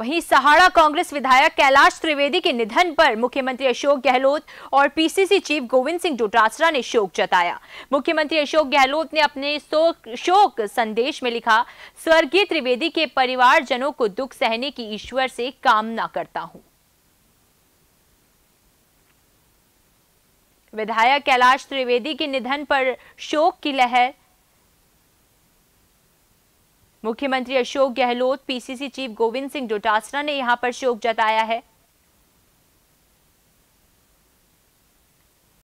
वहीं सहाड़ा कांग्रेस विधायक कैलाश त्रिवेदी के निधन पर मुख्यमंत्री अशोक गहलोत और पीसीसी चीफ गोविंद सिंह डोटासरा ने शोक जताया मुख्यमंत्री अशोक गहलोत ने अपने शोक संदेश में लिखा स्वर्गीय त्रिवेदी के परिवारजनों को दुख सहने की ईश्वर से कामना करता हूं विधायक कैलाश त्रिवेदी के निधन पर शोक की लहर मुख्यमंत्री अशोक गहलोत पीसीसी चीफ गोविंद सिंह डोटासरा ने यहां पर शोक जताया है